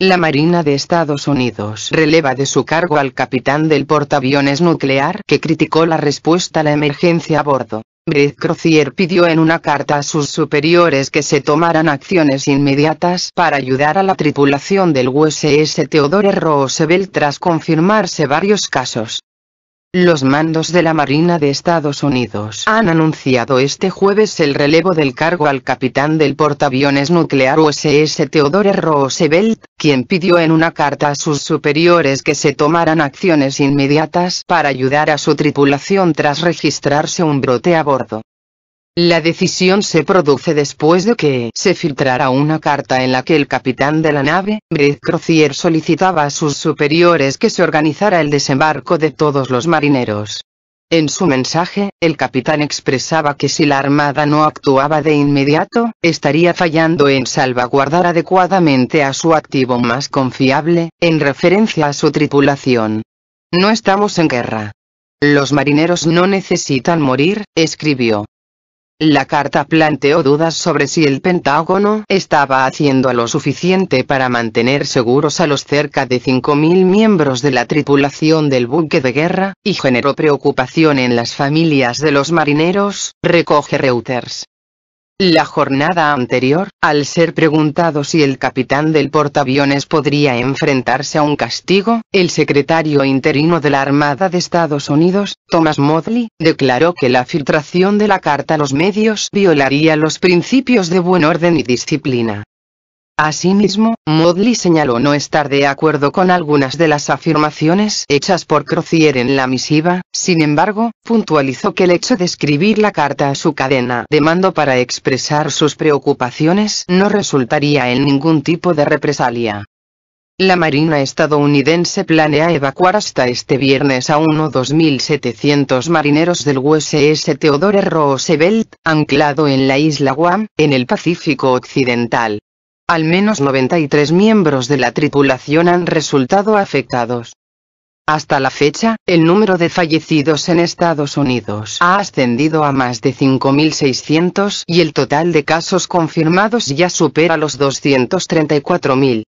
La Marina de Estados Unidos releva de su cargo al capitán del portaaviones nuclear que criticó la respuesta a la emergencia a bordo. Brett Crozier pidió en una carta a sus superiores que se tomaran acciones inmediatas para ayudar a la tripulación del USS Theodore Roosevelt tras confirmarse varios casos. Los mandos de la Marina de Estados Unidos han anunciado este jueves el relevo del cargo al capitán del portaaviones nuclear USS Theodore Roosevelt, quien pidió en una carta a sus superiores que se tomaran acciones inmediatas para ayudar a su tripulación tras registrarse un brote a bordo. La decisión se produce después de que se filtrara una carta en la que el capitán de la nave, Brett Crozier, solicitaba a sus superiores que se organizara el desembarco de todos los marineros. En su mensaje, el capitán expresaba que si la Armada no actuaba de inmediato, estaría fallando en salvaguardar adecuadamente a su activo más confiable, en referencia a su tripulación. No estamos en guerra. Los marineros no necesitan morir, escribió. La carta planteó dudas sobre si el Pentágono estaba haciendo lo suficiente para mantener seguros a los cerca de 5.000 miembros de la tripulación del buque de guerra, y generó preocupación en las familias de los marineros, recoge Reuters. La jornada anterior, al ser preguntado si el capitán del portaaviones podría enfrentarse a un castigo, el secretario interino de la Armada de Estados Unidos, Thomas Modley, declaró que la filtración de la carta a los medios violaría los principios de buen orden y disciplina. Asimismo, Modley señaló no estar de acuerdo con algunas de las afirmaciones hechas por Crozier en la misiva, sin embargo, puntualizó que el hecho de escribir la carta a su cadena de mando para expresar sus preocupaciones no resultaría en ningún tipo de represalia. La Marina estadounidense planea evacuar hasta este viernes a uno 2.700 marineros del USS Theodore Roosevelt, anclado en la isla Guam, en el Pacífico Occidental. Al menos 93 miembros de la tripulación han resultado afectados. Hasta la fecha, el número de fallecidos en Estados Unidos ha ascendido a más de 5.600 y el total de casos confirmados ya supera los 234.000.